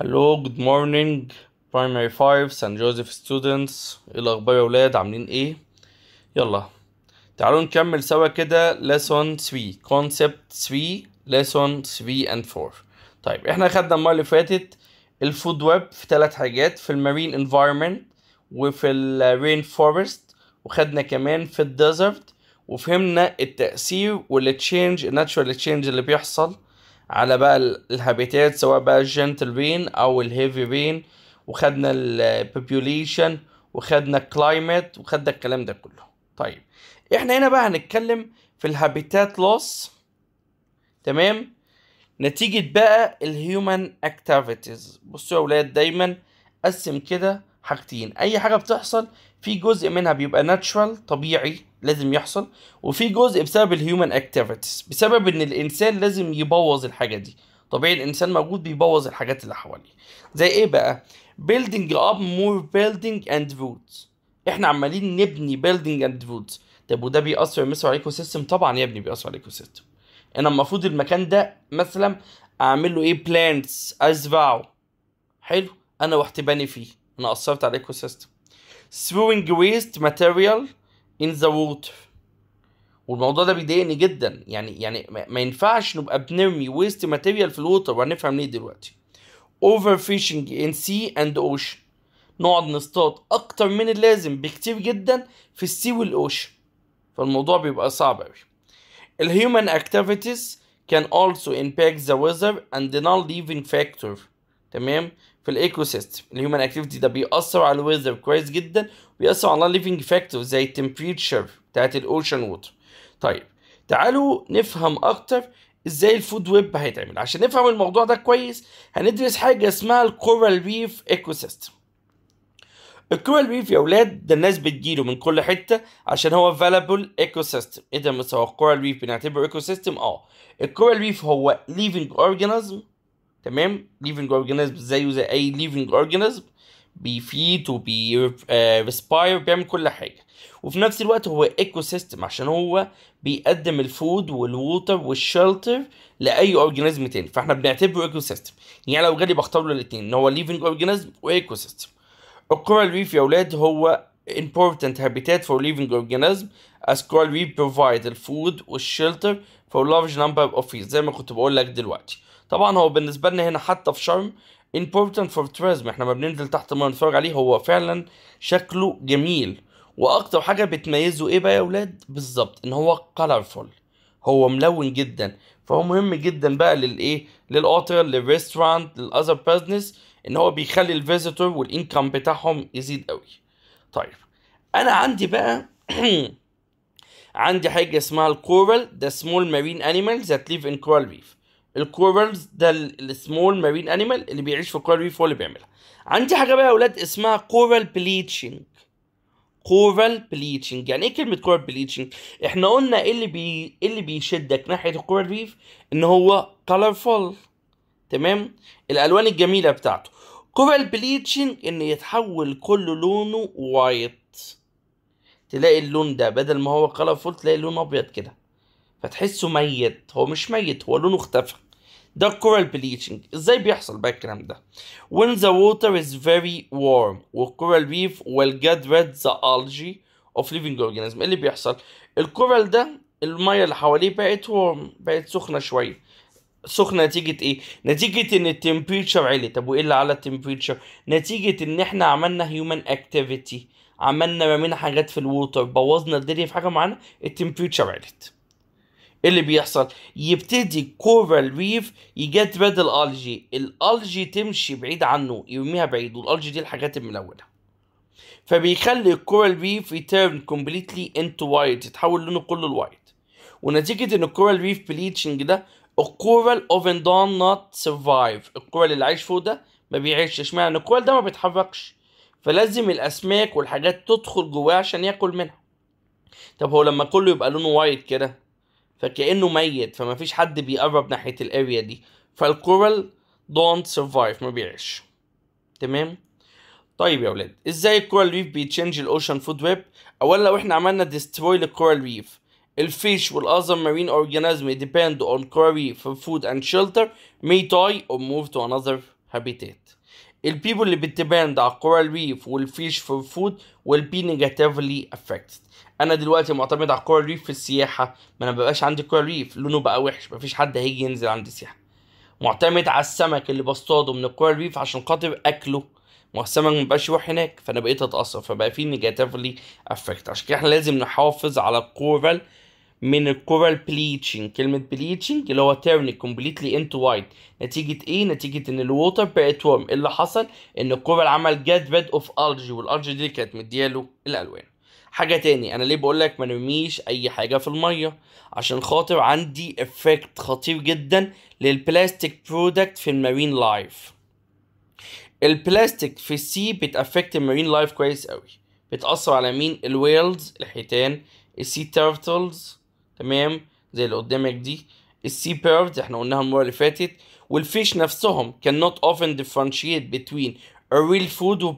هلو جود مورنينج برايمري 5 سان جوزيف ستودنتس ايه الاخبار يا ولاد عاملين ايه يلا تعالوا نكمل سوا كده lesson 3 concept 3 lesson 3 and 4 طيب احنا خدنا المره اللي فاتت الفود ويب في ثلاث حاجات في المارين انفايرمنت وفي الرين فورست وخدنا كمان في الديزرت وفهمنا التاثير والتشينج الناتشورال تشينج اللي بيحصل على بقى الهابيتات سواء بقى الجنتل بين او الهيفي بين وخدنا البوبوليشن وخدنا كلايمت وخدنا الكلام ده كله طيب احنا هنا بقى هنتكلم في الهابيتات لوس تمام نتيجة بقى الهيومن اكتيفيتيز بصوا يا ولاد دايما قسم كده حاجتين اي حاجة بتحصل في جزء منها بيبقى ناتشرال طبيعي لازم يحصل وفي جزء بسبب الهيومن اكتيفيتيز بسبب ان الانسان لازم يبوظ الحاجه دي طبيعي الانسان موجود بيبوظ الحاجات اللي حواليه زي ايه بقى building up more building and roads احنا عمالين نبني building and roads طب وده بيأثر مثلا على الايكو سيستم طبعا يا ابني بيأثر على الايكو سيستم انا المفروض المكان ده مثلا اعمل له ايه بلانتس ازرعه حلو انا رحت باني فيه انا اثرت على الايكو سيستم throwing waste material in the water والموضوع ده بيضايقني جدا يعني يعني ما ينفعش نبقى بنرمي ويست ماتيريال في الوتر وهنفهم ليه دلوقتي اوفر فيشنج ان سي اند اوشن نقعد نصطاد اكتر من اللازم بكتير جدا في السي والاوشن فالموضوع بيبقى صعب قوي الهيومن اكتيفيتيز كان also impact the weather and the non leaving factor تمام في الايكو سيستم الهيومن اكتيفيتي ده بيأثر على الويذر كويس جدا بيأثر على الليفنج فاكتور زي التمبريتشر بتاعت الاوشن ووتر طيب تعالوا نفهم اكتر ازاي الفود ويب هيتعمل عشان نفهم الموضوع ده كويس هندرس حاجه اسمها الكورال ريف ايكو سيستم الكورال ريف يا اولاد ده الناس بتجيله من كل حته عشان هو فالابل ايكو سيستم ايه ده مستوى الكورال ريف بنعتبره ايكو سيستم اه الكورال ريف هو ليفنج اورجانيزم تمام ليفنج اورجانيزم زيه زي اي ليفنج اورجانيزم بيفيد وبيرسباير آه، بيعمل كل حاجه وفي نفس الوقت هو ايكو سيستم عشان هو بيقدم الفود والووتر والشلتر لاي اورجانيزم تاني فاحنا بنعتبره ايكو سيستم يعني لو جالي بختار له الاثنين ان هو ليفنج اورجانيزم وايكو سيستم الكورال ريف يا اولاد هو important habitat for living organism as coral reef provide the food والshelter for large number of fish زي ما كنت بقول لك دلوقتي طبعا هو بالنسبه لنا هنا حتى في شرم important for tourism احنا ما بننزل تحت الميه نتفرج عليه هو فعلا شكله جميل واكتر حاجه بتميزه ايه بقى يا ولاد بالظبط ان هو colorful هو ملون جدا فهو مهم جدا بقى للايه للاوتر للريستورانت للاذر بزنس ان هو بيخلي الفيزيتور والانكم بتاعهم يزيد قوي طيب انا عندي بقى عندي حاجه اسمها الكورال ده سمول مارين انيمال ذات ليف ان كورال ريف الكورالز ده السمول مارين انيمال اللي بيعيش في الكورال ريف هو اللي بيعملها عندي حاجه بقى يا اولاد اسمها كورال بليتشنج كورال بليتشنج يعني ايه كلمه كورال بليتشنج احنا قلنا ايه اللي بي... إيه اللي بيشدك ناحيه الكورال ريف ان هو كلرفول تمام الالوان الجميله بتاعته كورال بليتشنج ان يتحول كل لونه وايت تلاقي اللون ده بدل ما هو كلرفول تلاقي لونه ابيض كده فتحسه ميت هو مش ميت هو لونه اختفى ده الكورال بليتشنج ازاي بيحصل بقى الكلام ده when the water is very warm والكورال ريف will get rid the algae of living organism ايه اللي بيحصل الكورال ده الميه اللي حواليه بقت وارم بقت سخنه شويه سخنه نتيجه ايه نتيجه ان التمبريتشر عالي طب وايه اللي على التمبريتشر نتيجه ان احنا عملنا هيومن اكتيفيتي عملنا رمينا حاجات في الووتر بوظنا الدنيا في حاجه معانا التمبريتشر علت اللي بيحصل يبتدي كورال ريف يجت ريد الالجي الالجي تمشي بعيد عنه يرميها بعيد والالجي دي الحاجات الملونه فبيخلي الكورال ريف يتيرن كومبليتلي انتو وايت يتحول لونه كله الوايت ونتيجه ان الكورال ريف بليتشنج ده الكورال اوفن دون نوت سرفايف الكورال اللي عايش فوق ده ما بيعيشش اشمعنى الكورال ده ما بيتحركش فلازم الاسماك والحاجات تدخل جواه عشان ياكل منها طب هو لما كله يبقى لونه وايت كده فكأنه ميت فما فيش حد بيقرب ناحية الاريا دي فالكورال دونت سرفايف ما بيعيش تمام طيب يا ولاد ازاي الكورال ريف بيتشنج الاوشن فود ويب اولا لو احنا عملنا ديستروي للكورال ريف الفيش والاذر مارين اورجانيزم depend on coral reef for food and shelter may die or move to another habitat البيبول اللي بتباند على الكورال ريف والفيش فور فود will be negatively affected انا دلوقتي معتمد على الكوره ريف في السياحه ما انا مبقاش عندي كوره ريف لونه بقى وحش مفيش حد هيجي ينزل عندي سياحه معتمد على السمك اللي بصطاده من الكوره ريف عشان خاطر اكله ما السمك مبقاش يروح هناك فانا بقيت اتاثر فبقى في نيجاتيفلي افكت عشان كده احنا لازم نحافظ على الكورال من الكورال بليتشنج كلمة بليتشنج اللي هو تيرن كومبليتلي انتو وايت نتيجة ايه؟ نتيجة ان الووتر بقت ورم إيه اللي حصل ان الكورال عمل جاد ريد اوف الجي والالجي دي كانت مدياله الالوان حاجه تاني انا ليه بقول لك ما نرميش اي حاجه في الميه عشان خاطر عندي افكت خطير جدا للبلاستيك برودكت في المارين لايف البلاستيك في السي بتأفكت المارين لايف كويس قوي بتأثر على مين الويلز الحيتان السي تيرتلز تمام زي اللي قدامك دي السي بيرد احنا قلناها المره اللي فاتت والفيش نفسهم cannot often differentiate between a real food و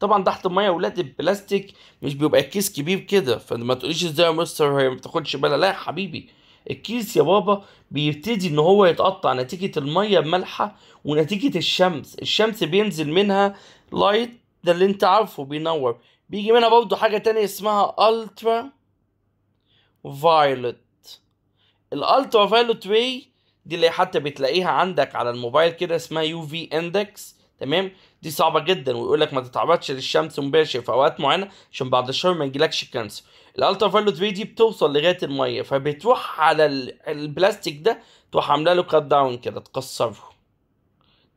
طبعا تحت الميه ولاد البلاستيك مش بيبقى كيس كبير كده فما تقوليش ازاي يا مستر هي ما بتاخدش بالها لا يا حبيبي الكيس يا بابا بيبتدي ان هو يتقطع نتيجه الميه المالحه ونتيجه الشمس الشمس بينزل منها لايت ده اللي انت عارفه بينور بيجي منها برضه حاجه تانية اسمها الترا فايلوت الالترا فايلوت راي دي اللي حتى بتلاقيها عندك على الموبايل كده اسمها يو في اندكس تمام دي صعبه جدا ويقول لك ما تتعرضش للشمس مباشر في اوقات معينه عشان بعد الشهر ما يجيلكش كانسر الالترا فايلوت ري دي بتوصل لغايه الميه فبتروح على البلاستيك ده تروح عامله له كات داون كده تكسره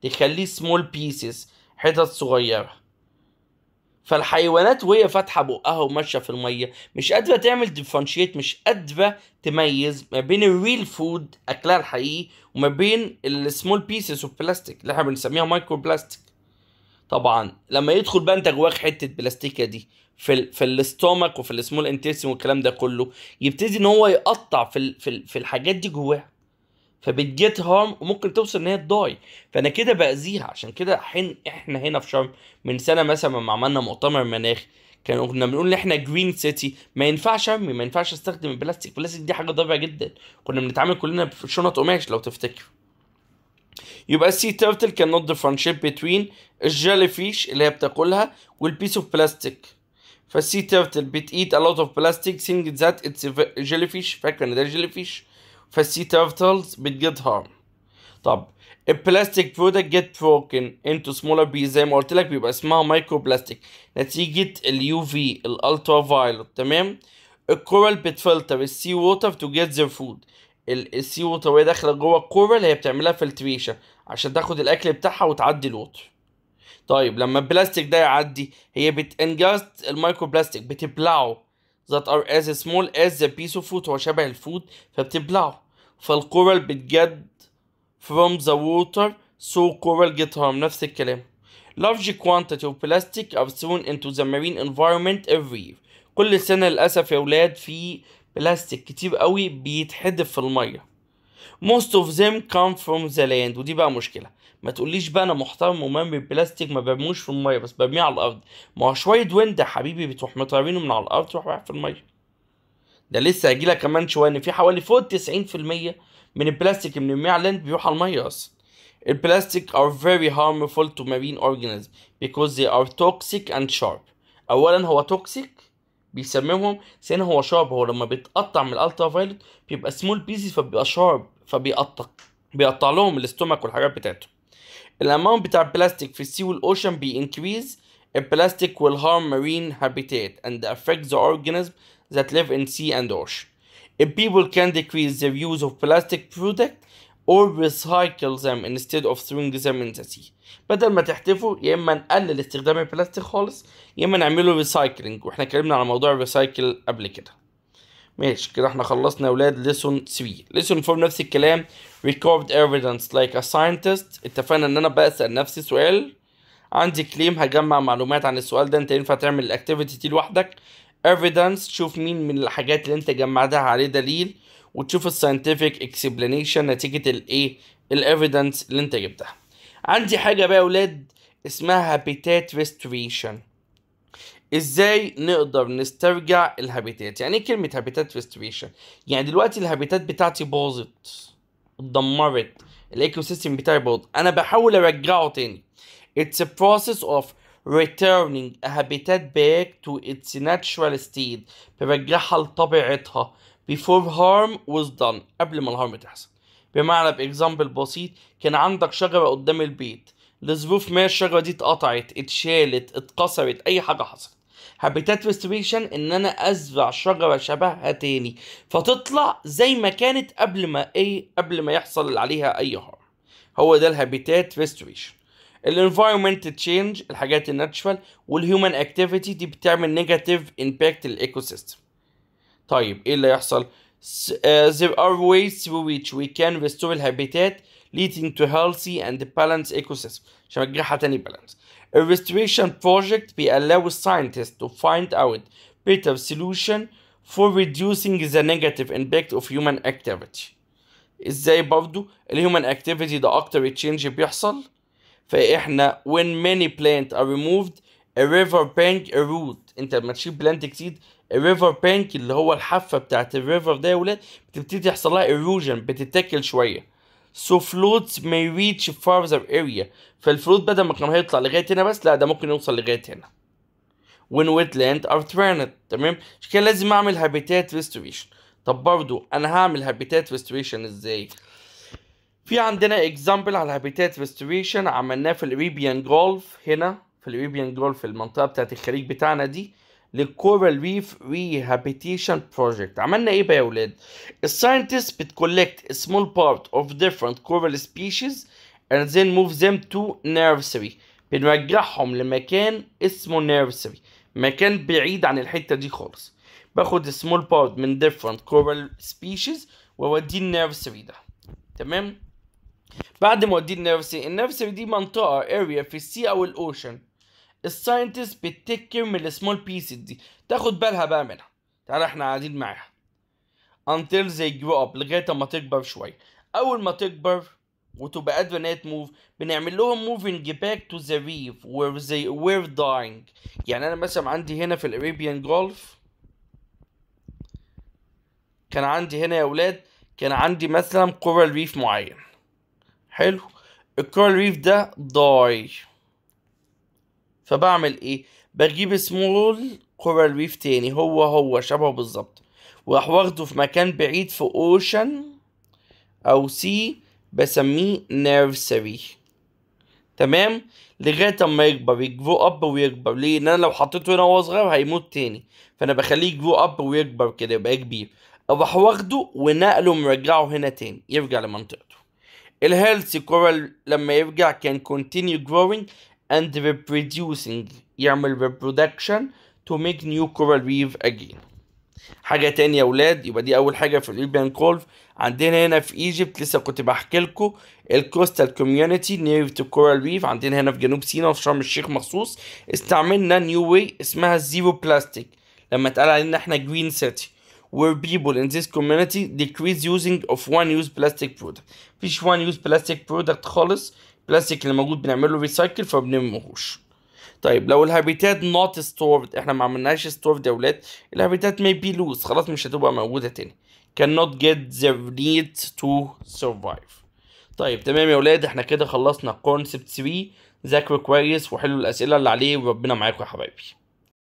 تخليه سمول بيسز حتت صغيره فالحيوانات وهي فاتحه بقها وماشيه في الميه مش قادره تعمل ديفرنشيت مش قادره تميز ما بين الريل فود اكلها الحقيقي وما بين السمول بيسز اوف بلاستيك اللي احنا بنسميها مايكرو بلاستيك طبعا لما يدخل بقى انت جواك حته بلاستيكه دي في الـ في الاستومك وفي السمول انتستين والكلام ده كله يبتدي ان هو يقطع في في, في الحاجات دي جواها فبتجيت هارم وممكن توصل ان هي تضاي فانا كده باذيها عشان كده حين احنا هنا في شرم من سنه مثلا لما عملنا مؤتمر مناخ كان كنا بنقول ان احنا جرين سيتي ما ينفعش ارمي ما ينفعش استخدم البلاستيك البلاستيك دي حاجه ضاره جدا كنا بنتعامل كلنا بشنط قماش لو تفتكر يبقى السي تيرتل كان نوت ديفرنشيت بتوين الجيلي فيش اللي هي بتاكلها والبيس اوف بلاستيك فالسي تيرتل بتيت لوت اوف بلاستيك سينج ذات اتس جيلي فيش فاكر ان ده جيلي فيش فالسي بتجيت هارم طب البلاستيك برودكت جيت بروكن انتو سمولر بي زي ما قلت لك بيبقى اسمها مايكرو بلاستيك نتيجه اليو في الالترا فايلوت تمام الكورال بتفلتر السي ووتر تو جيت ذير فود السي ووتر وهي داخله جوه الكورال هي بتعملها فلتريشن عشان تاخد الاكل بتاعها وتعدي الوتر طيب لما البلاستيك ده يعدي هي بتنجست المايكرو بلاستيك بتبلعه that are as small as the piece of food هو شبه الفود فبتبلعه فالكورال بتجد from the water so coral get harm نفس الكلام large quantity of plastic are thrown into the marine environment every year كل سنة للأسف يا ولاد في بلاستيك كتير قوي بيتحدف في المية most of them come from the land ودي بقى مشكلة ما تقوليش بقى انا محترم ومام بالبلاستيك ما برموش في الميه بس برميه على الارض ما هو شويه وند يا حبيبي بتروح مطيرينه من على الارض تروح رايح في الميه ده لسه هيجي لك كمان شويه ان في حوالي فوق 90% من البلاستيك اللي بنرميه على بيروح على الميه اصلا البلاستيك are very harmful to marine organisms because they are toxic and sharp اولا هو توكسيك بيسممهم ثانيا هو شارب هو لما بيتقطع من الالترا فايلوت بيبقى سمول بيزي فبيبقى شارب فبيقطع بيقطع لهم الاستومك والحاجات بتاعتهم. الاماونت بتاع البلاستيك في السي والاوشن بينكريز البلاستيك will harm marine habitat and affect the organisms that live in sea and ocean. If people can decrease their use of plastic products or recycle them instead of throwing them in the sea. بدل ما تحتفوا يا اما نقلل استخدام البلاستيك خالص يا اما نعمله ريسايكلينج واحنا اتكلمنا على موضوع الريسايكل قبل كده. ماشي كده احنا خلصنا يا ولاد ليسون 3 ليسون 4 نفس الكلام ريكورد ايفيدنس لايك ا ساينتست اتفقنا ان انا بسال نفسي سؤال عندي كليم هجمع معلومات عن السؤال ده انت ينفع تعمل الاكتيفيتي دي لوحدك ايفيدنس شوف مين من الحاجات اللي انت جمعتها عليه دليل وتشوف الساينتفك اكسبلانيشن نتيجه الايه الايفيدنس اللي انت جبتها عندي حاجه بقى يا ولاد اسمها هابيتات ريستوريشن ازاي نقدر نسترجع الهابيتات يعني ايه كلمه هابيتات ريستوريشن يعني دلوقتي الهابيتات بتاعتي باظت اتدمرت الايكو سيستم بتاعي باظ انا بحاول ارجعه تاني it's a process of returning a habitat back to its natural state برجعها لطبيعتها before harm was done قبل ما الهارم تحصل بمعنى باكزامبل بسيط كان عندك شجره قدام البيت لظروف ما الشجره دي اتقطعت اتشالت اتكسرت اي حاجه حصلت هابيتات ريستريكشن ان انا ازرع شجره شبهها تاني فتطلع زي ما كانت قبل ما ايه قبل ما يحصل عليها اي هار هو ده الهابيتات ريستريكشن الانفايرمنت تشينج الحاجات الناتشرال والهيومن اكتيفيتي دي بتعمل نيجاتيف امباكت للايكو سيستم طيب ايه اللي هيحصل uh, there are ways through which we can restore الهابيتات leading to healthy and balanced ecosystem عشان ارجعها تاني بالانس A restoration project will allow scientists to find out better solution for reducing the negative impact of human activity ازاي برضو human activity ده اكتر تشينج بيحصل فاحنا when many plants are removed a river bank erode انت لما تشيل بلانت كتير الريفر بانك اللي هو الحافه بتاعت الريفر ده يا ولاد بتبتدي يحصل لها ايروجن بتتاكل شويه so floats may reach farther area فالفلوت بدل ما كان هيطلع لغايه هنا بس لا ده ممكن يوصل لغايه هنا when wetland are threatened تمام عشان كده لازم اعمل habitat restoration طب برضو انا هعمل habitat restoration ازاي في عندنا example على habitat restoration عملناه في الاريبيان جولف هنا في الاريبيان جولف المنطقه بتاعت الخليج بتاعنا دي للكورال ريف ريهابيتيشن بروجكت عملنا ايه بقى يا اولاد الساينتست بتكولكت سمول بارت اوف ديفرنت كورال سبيشيز and then move them to nursery بنرجعهم لمكان اسمه nursery مكان بعيد عن الحتة دي خالص باخد سمول بارت من different coral species واوديه النيرسري ده تمام بعد ما اوديه النيرسري النيرسري دي منطقة اريا في السي او الاوشن الساينتست بتتكر من السمول بيسز دي تاخد بالها بقى منها تعالى احنا قاعدين معاها until they grow up لغايه اما تكبر شويه اول ما تكبر وتبقى قادره موف بنعمل لهم moving back to the reef where they were dying يعني انا مثلا عندي هنا في الاريبيان جولف كان عندي هنا يا ولاد كان عندي مثلا كورال ريف معين حلو الكورال ريف ده داي فبعمل ايه بجيب سمول كورال ريف تاني هو هو شبهه بالظبط وراح واخده في مكان بعيد في اوشن او سي بسميه نيرسري تمام لغايه اما يكبر يجرو اب ويكبر ليه ان انا لو حطيته هنا وهو صغير هيموت تاني فانا بخليه يجرو اب ويكبر كده يبقى كبير اروح واخده ونقله مرجعه هنا تاني يرجع لمنطقته الهيلث كورال لما يرجع كان كونتينيو جروينج and reproducing يعمل reproduction to make new coral reef again حاجة تانية يا ولاد يبقى دي أول حاجة في الإيبيان كولف عندنا هنا في إيجيبت لسه كنت بحكي لكم الكوستال كوميونيتي نير تو كورال ريف عندنا هنا في جنوب سيناء في شرم الشيخ مخصوص استعملنا نيو واي اسمها زيرو بلاستيك لما اتقال علينا احنا جرين سيتي where people in this community decrease using of one use plastic product مفيش one use plastic product خالص البلاستيك اللي موجود بنعمل له ريسايكل فبنمهوش طيب لو الهابيتات نوت ستورد احنا ما عملناش ستورد يا ولاد الهابيتات ماي بي لوز خلاص مش هتبقى موجوده تاني cannot get their need to survive طيب تمام يا ولاد احنا كده خلصنا كونسبت 3 ذاكروا كويس وحلوا الاسئله اللي عليه وربنا معاكم يا حبايبي